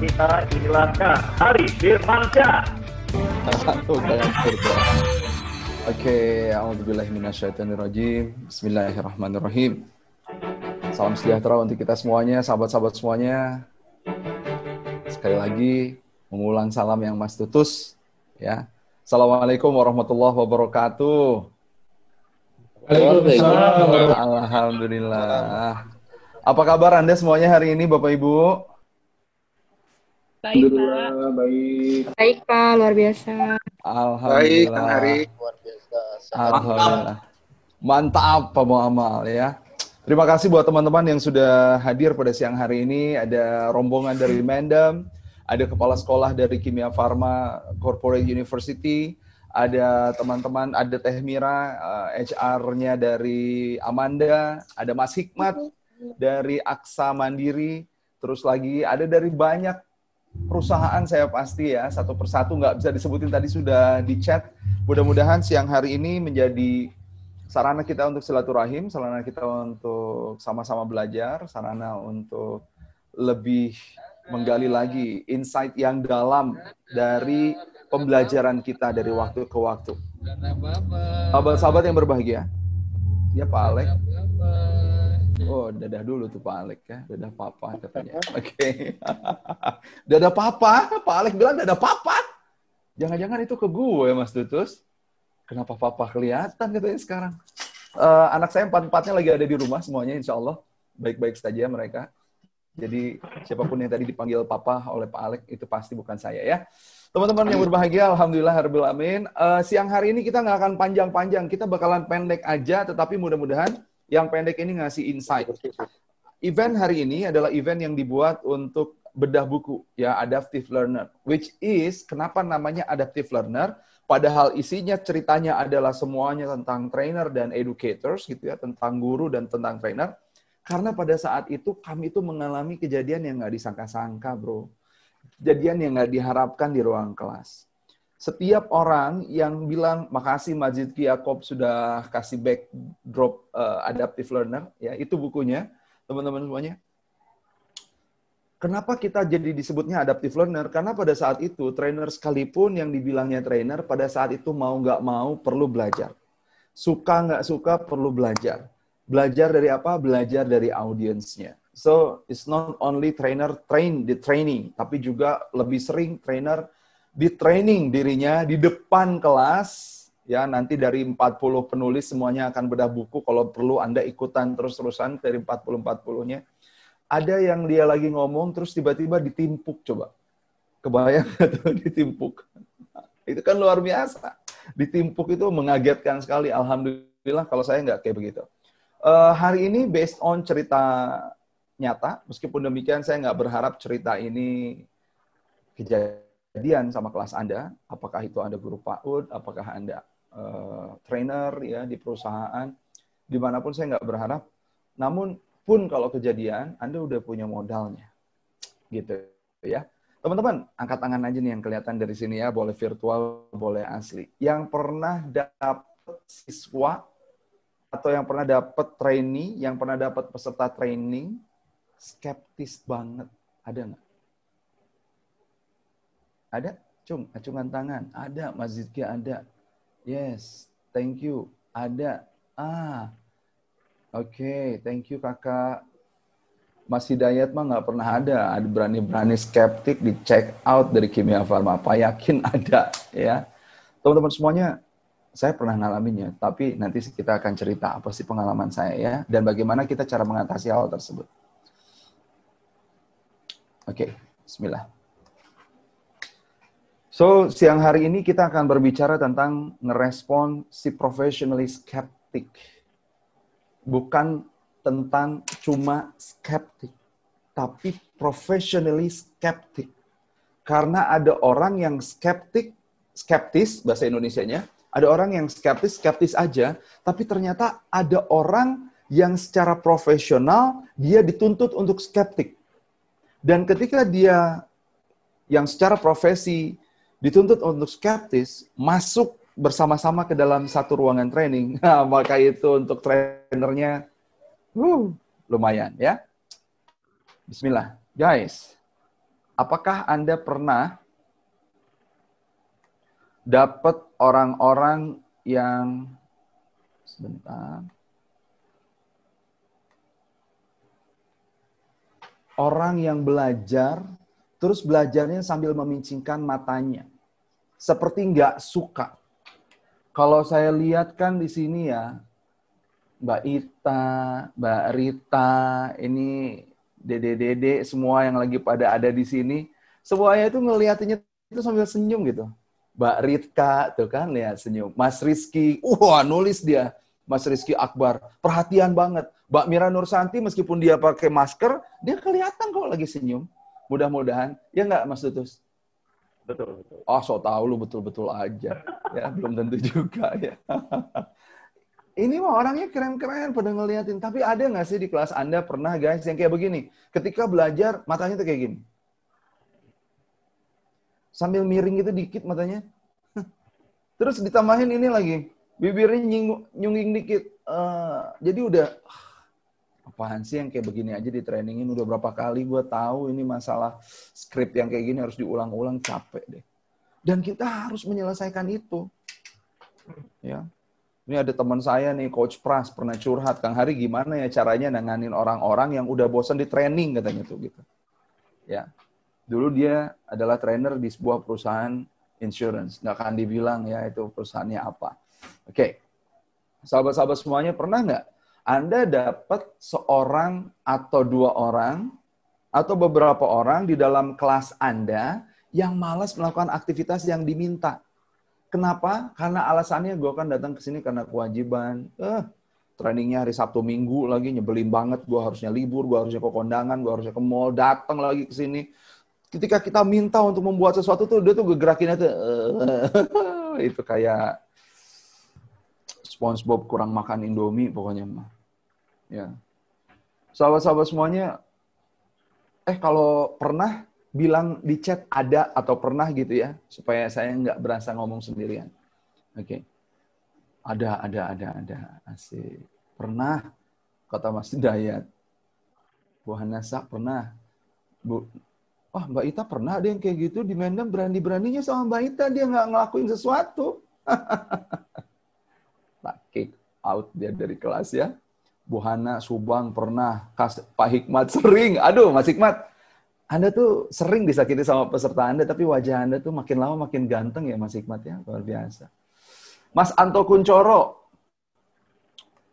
kita hilangkan. Hari Firmansyah. Oke, a'udzubillahiminasyaitonirrojim. Bismillahirrahmanirrahim. Salam sejahtera untuk kita semuanya, sahabat-sahabat semuanya. Sekali lagi, mengulang salam yang Mas Tutus. Ya. Assalamualaikum warahmatullahi wabarakatuh. Waalaikumsalam. Alhamdulillah. Apa kabar Anda semuanya hari ini, Bapak Ibu? Baik, Pak. Baik. Baik, Pak. Luar biasa. Alhamdulillah. Baik, Luar biasa. Alhamdulillah. Mantap, Pak Muamal, ya. Terima kasih buat teman-teman yang sudah hadir pada siang hari ini. Ada rombongan dari Mendem, ada kepala sekolah dari Kimia Farma Corporate University, ada teman-teman, ada Teh Mira, HR-nya eh, dari Amanda, ada Mas Hikmat dari Aksa Mandiri, terus lagi ada dari banyak perusahaan saya pasti ya satu persatu nggak bisa disebutin tadi sudah di chat. Mudah-mudahan siang hari ini menjadi sarana kita untuk silaturahim, sarana kita untuk sama-sama belajar, sarana untuk lebih menggali lagi insight yang dalam dari pembelajaran kita dari waktu ke waktu. Sahabat-sahabat yang berbahagia, ya Pak Alek. Iya. Oh, dadah dulu tuh Pak Alek ya. Dadah papa katanya. Oke. Okay. dadah papa? Pak Alek bilang dadah papa. Jangan-jangan itu ke gue, ya Mas Tutus. Kenapa papa kelihatan katanya sekarang? Uh, anak saya empat-empatnya lagi ada di rumah semuanya, insya Allah. Baik-baik saja mereka. Jadi siapapun yang tadi dipanggil papa oleh Pak Alek, itu pasti bukan saya ya. Teman-teman yang berbahagia, Alhamdulillah, Harbil Amin. Uh, eh, siang hari ini kita nggak akan panjang-panjang. Kita bakalan pendek aja, tetapi mudah-mudahan yang pendek ini ngasih insight. Event hari ini adalah event yang dibuat untuk bedah buku, ya adaptive learner, which is kenapa namanya adaptive learner? Padahal isinya ceritanya adalah semuanya tentang trainer dan educators gitu ya, tentang guru dan tentang trainer. Karena pada saat itu kami itu mengalami kejadian yang nggak disangka-sangka, bro. Kejadian yang nggak diharapkan di ruang kelas setiap orang yang bilang makasih Majid Yakob sudah kasih backdrop uh, adaptive learner ya itu bukunya teman-teman semuanya kenapa kita jadi disebutnya adaptive learner karena pada saat itu trainer sekalipun yang dibilangnya trainer pada saat itu mau nggak mau perlu belajar suka nggak suka perlu belajar belajar dari apa belajar dari audiensnya so it's not only trainer train the training tapi juga lebih sering trainer di training dirinya di depan kelas ya nanti dari 40 penulis semuanya akan bedah buku kalau perlu Anda ikutan terus-terusan dari 40 40-nya. Ada yang dia lagi ngomong terus tiba-tiba ditimpuk coba. Kebayang atau ditimpuk. itu kan luar biasa. Ditimpuk itu mengagetkan sekali. Alhamdulillah kalau saya nggak kayak begitu. Uh, hari ini based on cerita nyata, meskipun demikian saya nggak berharap cerita ini kejadian kejadian sama kelas Anda, apakah itu Anda guru PAUD, apakah Anda uh, trainer ya di perusahaan, dimanapun saya nggak berharap, namun pun kalau kejadian, Anda udah punya modalnya. Gitu ya. Teman-teman, angkat tangan aja nih yang kelihatan dari sini ya, boleh virtual, boleh asli. Yang pernah dapat siswa atau yang pernah dapat trainee, yang pernah dapat peserta training, skeptis banget. Ada nggak? Ada? Cung, acungan tangan. Ada, Mas Zidki ada. Yes, thank you. Ada. Ah, oke, okay. thank you kakak. Mas Hidayat mah nggak pernah ada. Ada berani-berani skeptik di check out dari Kimia Farma. Apa yakin ada ya? Teman-teman semuanya, saya pernah ngalaminnya. Tapi nanti kita akan cerita apa sih pengalaman saya ya. Dan bagaimana kita cara mengatasi hal tersebut. Oke, okay. bismillah. So, siang hari ini kita akan berbicara tentang ngerespon si professionally skeptic. Bukan tentang cuma skeptic, tapi professionally skeptic. Karena ada orang yang skeptic, skeptis bahasa Indonesianya, ada orang yang skeptis, skeptis aja, tapi ternyata ada orang yang secara profesional dia dituntut untuk skeptik. Dan ketika dia yang secara profesi dituntut untuk skeptis masuk bersama-sama ke dalam satu ruangan training. Nah, maka itu untuk trainernya uh, lumayan ya. Bismillah. Guys, apakah Anda pernah dapat orang-orang yang sebentar orang yang belajar terus belajarnya sambil memincingkan matanya seperti nggak suka. Kalau saya lihat kan di sini ya, Mbak Ita, Mbak Rita, ini dede-dede semua yang lagi pada ada di sini, semuanya itu ngelihatnya itu sambil senyum gitu. Mbak Ritka tuh kan lihat ya, senyum. Mas Rizky, wah nulis dia. Mas Rizky Akbar, perhatian banget. Mbak Mira Nursanti meskipun dia pakai masker, dia kelihatan kok lagi senyum. Mudah-mudahan, ya nggak Mas Tutus? Betul, betul. Ah, oh, so tahu lu betul-betul aja. ya, belum tentu juga ya. Ini mah orangnya keren-keren pada ngeliatin. Tapi ada nggak sih di kelas Anda pernah guys yang kayak begini? Ketika belajar, matanya tuh kayak gini. Sambil miring gitu dikit matanya. Terus ditambahin ini lagi. Bibirnya nyungging dikit. Uh, jadi udah, apaan sih yang kayak begini aja di trainingin udah berapa kali gue tahu ini masalah script yang kayak gini harus diulang-ulang capek deh. Dan kita harus menyelesaikan itu. Ya. Ini ada teman saya nih coach Pras pernah curhat Kang Hari gimana ya caranya nanganin orang-orang yang udah bosan di training katanya tuh gitu. Ya. Dulu dia adalah trainer di sebuah perusahaan insurance. Nggak akan dibilang ya itu perusahaannya apa. Oke. Okay. Sahabat-sahabat semuanya pernah nggak anda dapat seorang atau dua orang atau beberapa orang di dalam kelas Anda yang malas melakukan aktivitas yang diminta. Kenapa? Karena alasannya gue kan datang ke sini karena kewajiban. Eh, trainingnya hari Sabtu Minggu lagi nyebelin banget. Gue harusnya libur, gue harusnya ke kondangan, gue harusnya ke mall, datang lagi ke sini. Ketika kita minta untuk membuat sesuatu tuh, dia tuh gerakinnya tuh, eh, itu kayak SpongeBob kurang makan Indomie pokoknya mah Ya. Sahabat-sahabat semuanya, eh kalau pernah bilang di chat ada atau pernah gitu ya, supaya saya nggak berasa ngomong sendirian. Oke. Okay. Ada, ada, ada, ada. Asik. Pernah, kata Mas Dayat. Bu Hanasa pernah. Bu, wah Mbak Ita pernah ada yang kayak gitu di Mendem berani-beraninya sama Mbak Ita dia nggak ngelakuin sesuatu. tak kick out dia dari kelas ya. Bu Hana Subang pernah, Kas, Pak Hikmat sering. Aduh, Mas Hikmat, Anda tuh sering disakiti sama peserta Anda, tapi wajah Anda tuh makin lama makin ganteng ya Mas Hikmat ya, luar biasa. Mas Anto Kuncoro,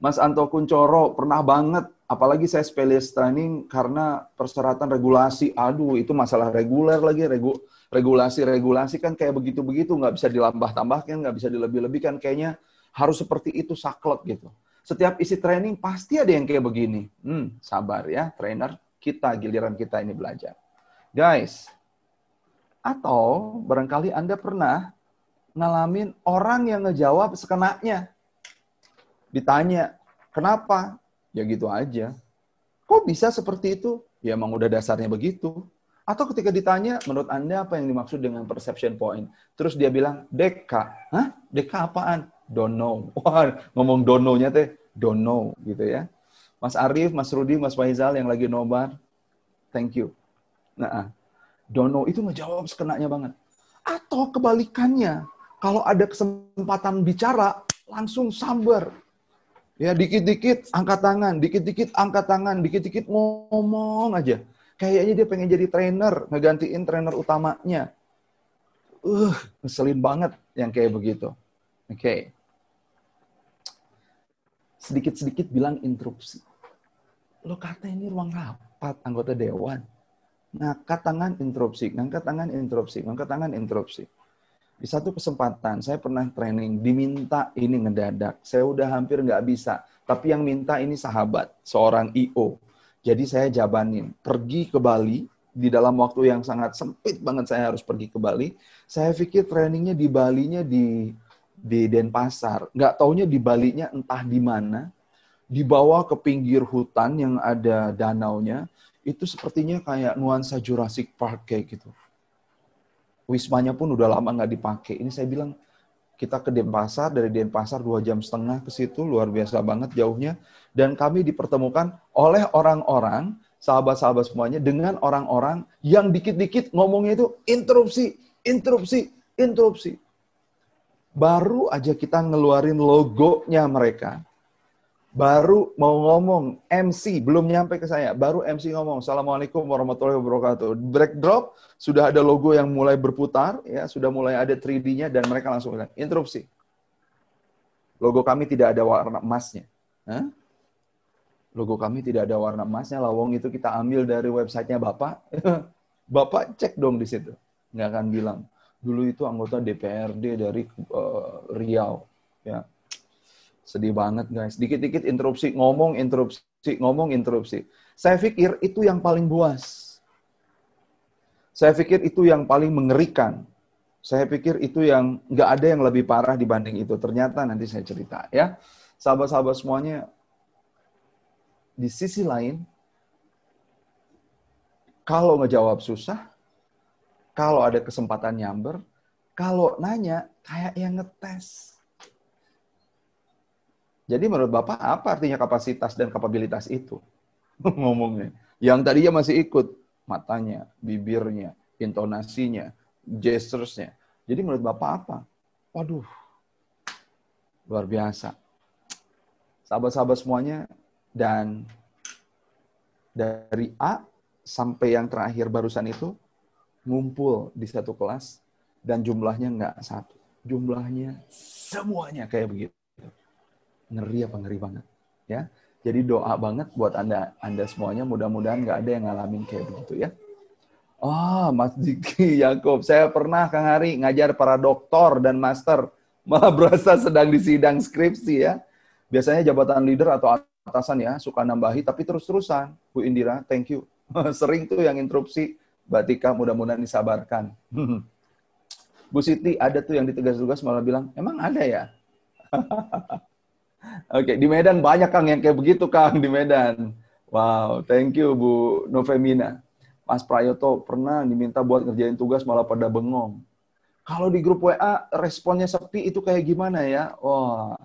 Mas Anto Kuncoro pernah banget, apalagi saya spesialis training karena perseratan regulasi. Aduh, itu masalah reguler lagi, regu, regulasi regulasi kan kayak begitu begitu, nggak bisa dilambah tambahkan, nggak bisa dilebih lebihkan, kayaknya harus seperti itu saklek gitu setiap isi training pasti ada yang kayak begini. Hmm, sabar ya, trainer kita, giliran kita ini belajar. Guys, atau barangkali Anda pernah ngalamin orang yang ngejawab sekenaknya. Ditanya, kenapa? Ya gitu aja. Kok bisa seperti itu? Ya emang udah dasarnya begitu. Atau ketika ditanya, menurut Anda apa yang dimaksud dengan perception point? Terus dia bilang, deka. Hah? Deka apaan? don't know. Wah, ngomong don't know-nya teh don't know gitu ya. Mas Arif, Mas Rudi, Mas Faizal yang lagi nobar, thank you. Nah, hmm. don't know itu ngejawab sekenanya banget. Atau kebalikannya, kalau ada kesempatan bicara, langsung sambar. Ya, dikit-dikit angkat tangan, dikit-dikit angkat tangan, dikit-dikit ngomong aja. Kayaknya dia pengen jadi trainer, ngegantiin trainer utamanya. Uh, ngeselin banget yang kayak begitu. Oke. Okay sedikit-sedikit bilang interupsi. Lo kata ini ruang rapat anggota dewan. Ngangkat tangan interupsi, ngangkat tangan interupsi, ngangkat tangan interupsi. Di satu kesempatan saya pernah training, diminta ini ngedadak. Saya udah hampir nggak bisa. Tapi yang minta ini sahabat, seorang IO. Jadi saya jabanin, pergi ke Bali, di dalam waktu yang sangat sempit banget saya harus pergi ke Bali. Saya pikir trainingnya di Balinya di di Denpasar. Nggak taunya di baliknya entah di mana, dibawa ke pinggir hutan yang ada danaunya, itu sepertinya kayak nuansa Jurassic Park kayak gitu. Wismanya pun udah lama nggak dipakai. Ini saya bilang, kita ke Denpasar, dari Denpasar dua jam setengah ke situ, luar biasa banget jauhnya. Dan kami dipertemukan oleh orang-orang, sahabat-sahabat semuanya, dengan orang-orang yang dikit-dikit ngomongnya itu interupsi, interupsi, interupsi baru aja kita ngeluarin logonya mereka, baru mau ngomong MC belum nyampe ke saya baru MC ngomong assalamualaikum warahmatullahi wabarakatuh backdrop sudah ada logo yang mulai berputar ya sudah mulai ada 3D-nya dan mereka langsung bilang interupsi logo kami tidak ada warna emasnya Hah? logo kami tidak ada warna emasnya lawong itu kita ambil dari websitenya bapak bapak cek dong di situ nggak akan bilang dulu itu anggota DPRD dari uh, Riau ya sedih banget guys dikit-dikit interupsi ngomong interupsi ngomong interupsi saya pikir itu yang paling buas saya pikir itu yang paling mengerikan saya pikir itu yang nggak ada yang lebih parah dibanding itu ternyata nanti saya cerita ya sahabat-sahabat semuanya di sisi lain kalau ngejawab susah kalau ada kesempatan nyamber, kalau nanya kayak yang ngetes. Jadi menurut Bapak apa artinya kapasitas dan kapabilitas itu? Ngomongnya. Yang tadinya masih ikut matanya, bibirnya, intonasinya, gesturesnya. Jadi menurut Bapak apa? Waduh, luar biasa. Sahabat-sahabat semuanya dan dari A sampai yang terakhir barusan itu ngumpul di satu kelas dan jumlahnya nggak satu. Jumlahnya semuanya kayak begitu. Ngeri apa ngeri banget. ya. Jadi doa banget buat Anda Anda semuanya mudah-mudahan nggak ada yang ngalamin kayak begitu ya. Oh, Mas Diki Yakob, saya pernah Kang Hari ngajar para doktor dan master, malah berasa sedang di sidang skripsi ya. Biasanya jabatan leader atau atasan ya suka nambahi tapi terus-terusan. Bu Indira, thank you. Sering tuh yang interupsi Batika mudah-mudahan disabarkan. Bu Siti ada tuh yang ditegas tugas malah bilang, emang ada ya? Oke, okay, di Medan banyak Kang yang kayak begitu Kang di Medan. Wow, thank you Bu Novemina. Mas Prayoto pernah diminta buat ngerjain tugas malah pada bengong. Kalau di grup WA responnya sepi itu kayak gimana ya? Wah,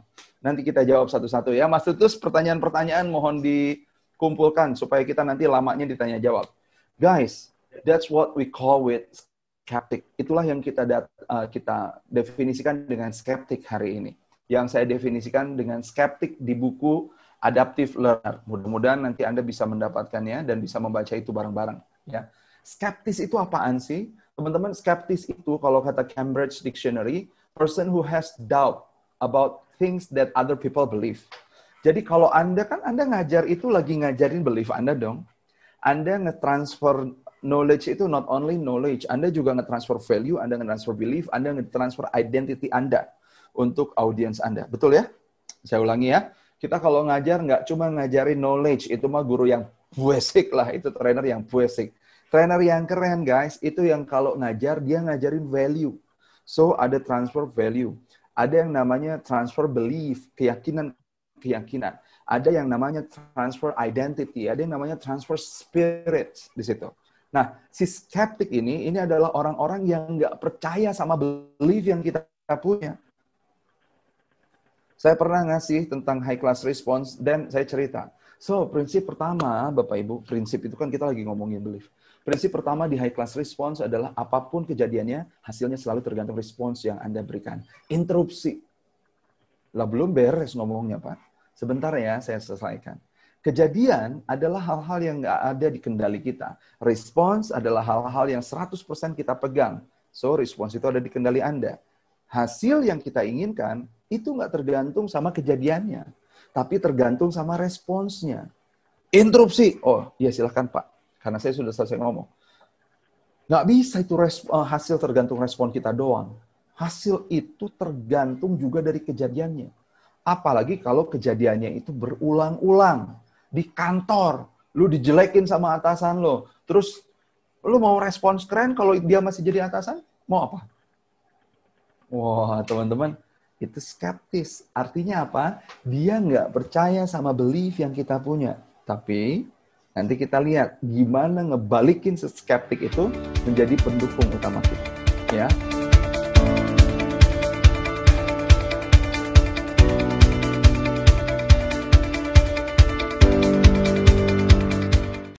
nanti kita jawab satu-satu ya. Mas Tutus, pertanyaan-pertanyaan mohon dikumpulkan supaya kita nanti lamanya ditanya jawab. Guys, That's what we call with skeptic. Itulah yang kita uh, kita definisikan dengan skeptik hari ini. Yang saya definisikan dengan skeptik di buku Adaptive Learner. Mudah-mudahan nanti Anda bisa mendapatkannya dan bisa membaca itu bareng-bareng. Ya, skeptis itu apaan sih? Teman-teman, skeptis itu kalau kata Cambridge Dictionary, person who has doubt about things that other people believe. Jadi kalau Anda kan Anda ngajar itu lagi ngajarin belief Anda dong. Anda nge-transfer knowledge itu not only knowledge, Anda juga nge-transfer value, Anda nge-transfer belief, Anda nge-transfer identity Anda untuk audiens Anda. Betul ya? Saya ulangi ya. Kita kalau ngajar nggak cuma ngajarin knowledge, itu mah guru yang basic lah, itu trainer yang basic. Trainer yang keren guys, itu yang kalau ngajar, dia ngajarin value. So, ada transfer value. Ada yang namanya transfer belief, keyakinan keyakinan. Ada yang namanya transfer identity, ada yang namanya transfer spirit di situ. Nah, si skeptik ini, ini adalah orang-orang yang nggak percaya sama belief yang kita punya. Saya pernah ngasih tentang high class response dan saya cerita. So, prinsip pertama, Bapak Ibu, prinsip itu kan kita lagi ngomongin belief. Prinsip pertama di high class response adalah apapun kejadiannya, hasilnya selalu tergantung respons yang Anda berikan. Interupsi. Lah belum beres ngomongnya, Pak. Sebentar ya, saya selesaikan. Kejadian adalah hal-hal yang nggak ada di kendali kita. Response adalah hal-hal yang 100% kita pegang. So, response itu ada di kendali Anda. Hasil yang kita inginkan itu nggak tergantung sama kejadiannya. Tapi tergantung sama responsnya. Interupsi. Oh, ya silahkan Pak. Karena saya sudah selesai ngomong. Nggak bisa itu eh, hasil tergantung respon kita doang. Hasil itu tergantung juga dari kejadiannya. Apalagi kalau kejadiannya itu berulang-ulang di kantor, lu dijelekin sama atasan lo, terus lu mau respons keren kalau dia masih jadi atasan, mau apa? Wah, wow, teman-teman, itu skeptis. Artinya apa? Dia nggak percaya sama belief yang kita punya. Tapi nanti kita lihat gimana ngebalikin skeptik itu menjadi pendukung utama kita. Ya.